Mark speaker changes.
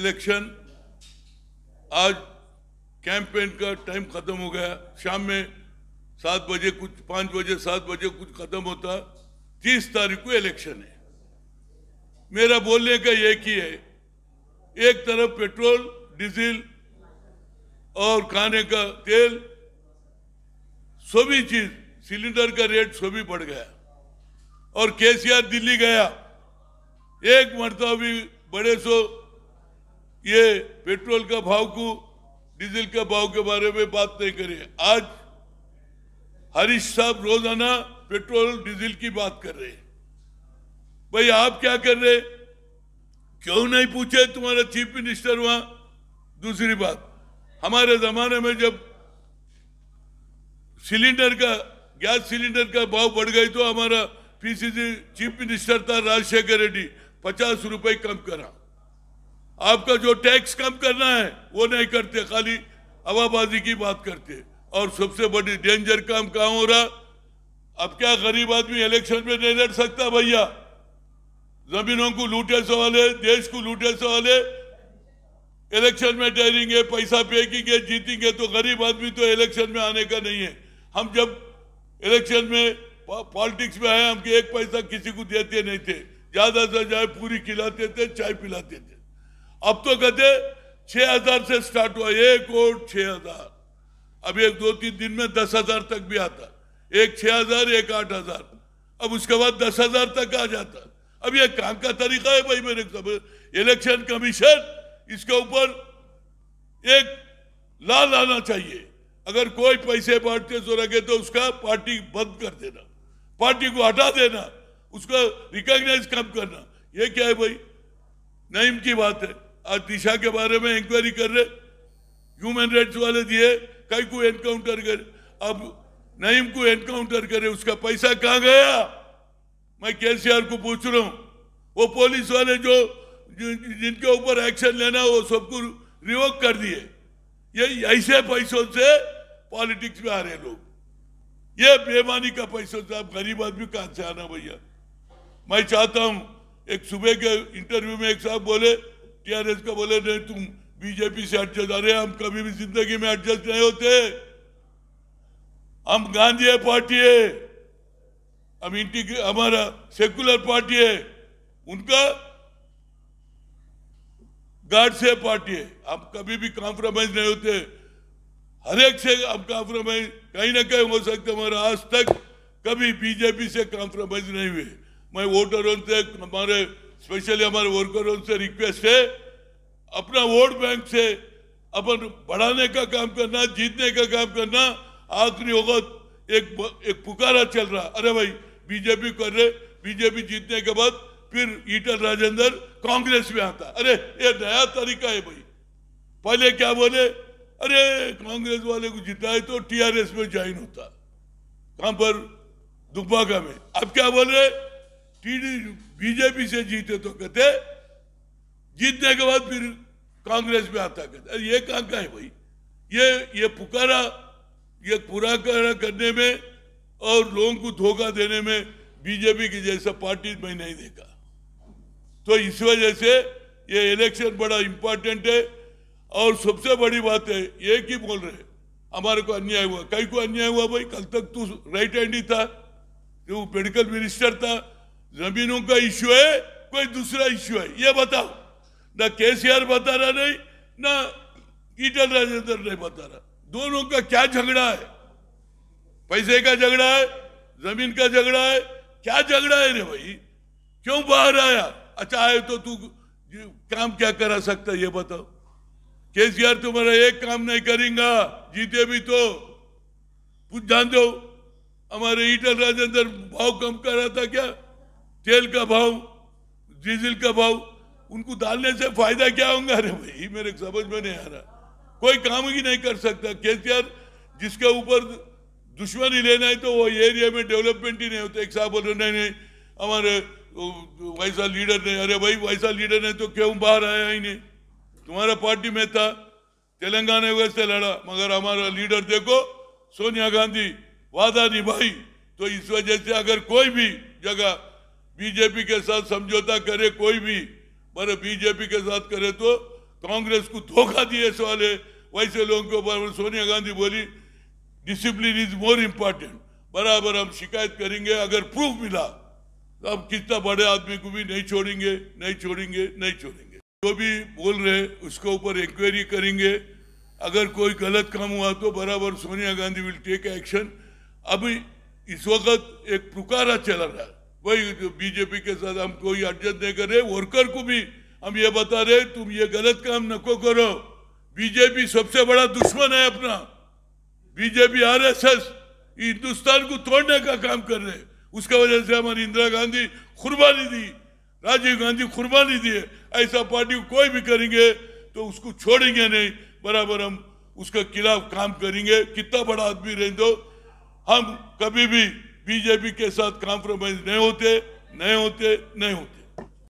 Speaker 1: election आज campaign का time खत्म हो गया शाम में सात बजे कुछ पाँच बजे सात बजे कुछ खत्म होता तीस तारीख को इलेक्शन है मेरा बोलने का एक ही है एक तरफ पेट्रोल डीजल और खाने का तेल सभी चीज सिलेंडर का रेट सभी बढ़ गया और केसीआर दिल्ली गया एक मरता भी बड़े सो ये पेट्रोल का भाव को डीजल का भाव के बारे में बात नहीं करें आज हरीश साहब रोजाना पेट्रोल डीजल की बात कर रहे हैं भाई आप क्या कर रहे क्यों नहीं पूछे तुम्हारा चीफ मिनिस्टर वहां दूसरी बात हमारे जमाने में जब सिलेंडर का गैस सिलेंडर का भाव बढ़ गई तो हमारा पीसीसी चीफ मिनिस्टर था राजशेखर रेड्डी पचास रुपए कम करा आपका जो टैक्स कम करना है वो नहीं करते खाली हवाबाजी की बात करते और सबसे बड़ी डेंजर काम कहा हो रहा अब क्या गरीब आदमी इलेक्शन में नहीं लड़ सकता भैया जमीनों को लूटे सवाले देश को लूटे सवाले इलेक्शन में डेरेंगे पैसा फेंकेंगे जीतेंगे तो गरीब आदमी तो इलेक्शन में आने का नहीं है हम जब इलेक्शन में पॉलिटिक्स में आए हम एक पैसा किसी को देते नहीं थे ज्यादा से ज्यादा पूरी खिलाते थे चाय पिलाते थे अब तो कहते छह हजार से स्टार्ट हुआ एक और छह हजार अब एक दो तीन दिन में दस हजार तक भी आता एक छह हजार एक आठ हजार अब उसके बाद दस हजार तक आ जाता अब ये काम का तरीका है भाई मेरे इलेक्शन कमीशन इसके ऊपर एक ला लाना चाहिए अगर कोई पैसे बांटते जो रखे तो उसका पार्टी बंद कर देना पार्टी को हटा देना उसका रिकॉग्नाइज कम करना ये क्या है भाई नईम की बात है आज दिशा के बारे में इंक्वायरी कर रहे ह्यूमन राइट्स वाले दिए कई को एनकाउंटर कर अब नईम को एनकाउंटर करे उसका पैसा कहाँ गया मैं केसीआर को पूछ रहा हूँ वो पुलिस वाले जो जिनके ऊपर एक्शन लेना वो सबको रिवोक कर दिए ये ऐसे पैसों से पॉलिटिक्स में आ रहे लोग ये बेमानी का पैसों से आप गरीब आदमी कहाँ से आना भैया मैं चाहता हूँ एक सुबह के इंटरव्यू में एक साहब बोले टीआरएस का बोले नहीं तुम बीजेपी से एडजस्ट अरे हम कभी भी जिंदगी में एडजस्ट नहीं होते हम गांधी है पार्टी है हम इंटीग्र हमारा सेकुलर पार्टी है उनका गार्ड से पार्टी है हम कभी भी कॉम्प्रोमाइज नहीं होते हर एक से हम कॉम्प्रोमाइज कहीं ना कहीं हो सकते हमारा आज तक कभी बीजेपी से कॉम्प्रोमाइज नहीं हुए मैं वोटरों तो से हमारे स्पेशली हमारे वर्करों से रिक्वेस्ट है अपना वोट बैंक से अपन बढ़ाने का काम करना जीतने का काम करना आखिरी वक्त एक एक पुकारा चल रहा अरे भाई बीजेपी कर रहे बीजेपी जीतने के बाद फिर ईटन राजेंद्र कांग्रेस में आता अरे ये नया तरीका है भाई पहले क्या बोले अरे कांग्रेस वाले को जिताए तो टीआरएस में ज्वाइन होता कहां पर दुब्बागा में अब क्या बोल रहे टीडी बीजेपी से जीते तो कहते जीतने के बाद फिर कांग्रेस में आता कहते ये कहाँ का है भाई ये ये पुकारा ये पूरा करने में और लोगों को धोखा देने में बीजेपी की जैसा पार्टी में नहीं देखा तो इस वजह से ये इलेक्शन बड़ा इंपॉर्टेंट है और सबसे बड़ी बात है ये की बोल रहे हमारे को अन्याय हुआ कई को अन्याय हुआ भाई कल तक तू राइट हैंड ही था जो मेडिकल मिनिस्टर था जमीनों का इश्यू है कोई दूसरा इश्यू है ये बताओ ना केसीआर बता रहा नहीं ना ईटल राजेंद्र नहीं बता रहा दोनों का क्या झगड़ा है पैसे का झगड़ा है जमीन का झगड़ा है क्या झगड़ा है रे भाई क्यों बाहर आया अच्छा आए तो तू काम क्या करा सकता ये बताओ केसीआर तुम्हारा एक काम नहीं करेगा जीते भी तो कुछ जान दो हमारे ईटल राजेंद्र भाव कम करा था क्या तेल का भाव डीजल का भाव उनको डालने से फायदा क्या होगा अरे भाई मेरे समझ में नहीं आ रहा कोई काम ही नहीं कर सकता केसीआर जिसके ऊपर दुश्मनी लेना है तो वो एरिया में डेवलपमेंट ही नहीं होता एक साहब बोल रहे नहीं नहीं हमारे वैसा लीडर नहीं अरे भाई वैसा लीडर नहीं तो क्यों बाहर आया ही नहीं तुम्हारा पार्टी में था तेलंगाना वैसे लड़ा मगर हमारा लीडर देखो सोनिया गांधी वादा निभाई तो इस वजह से अगर कोई भी जगह बीजेपी के साथ समझौता करे कोई भी पर बीजेपी के साथ करे तो कांग्रेस को धोखा दिए वाले वैसे लोगों के ऊपर सोनिया गांधी बोली डिसिप्लिन इज मोर इम्पॉर्टेंट बराबर हम शिकायत करेंगे अगर प्रूफ मिला तो हम कितना बड़े आदमी को भी नहीं छोड़ेंगे नहीं छोड़ेंगे नहीं छोड़ेंगे जो भी बोल रहे उसके ऊपर इंक्वायरी करेंगे अगर कोई गलत काम हुआ तो बराबर Sonia Gandhi will take action अभी इस वक्त एक पुकारा चल रहा है वही जो तो बीजेपी के साथ हम कोई अड़जत नहीं कर रहे वर्कर को भी हम ये बता रहे तुम ये गलत काम नको करो बीजेपी सबसे बड़ा दुश्मन है अपना बीजेपी आरएसएस हिंदुस्तान को तोड़ने का काम कर रहे उसका वजह से हमारी इंदिरा गांधी कुर्बानी दी राजीव गांधी कुर्बानी दिए ऐसा पार्टी कोई भी करेंगे तो उसको छोड़ेंगे नहीं बराबर हम उसके खिलाफ काम करेंगे कितना बड़ा आदमी रहें दो हम कभी भी बीजेपी के साथ कॉम्प्रोमाइज नहीं होते नहीं होते नहीं होते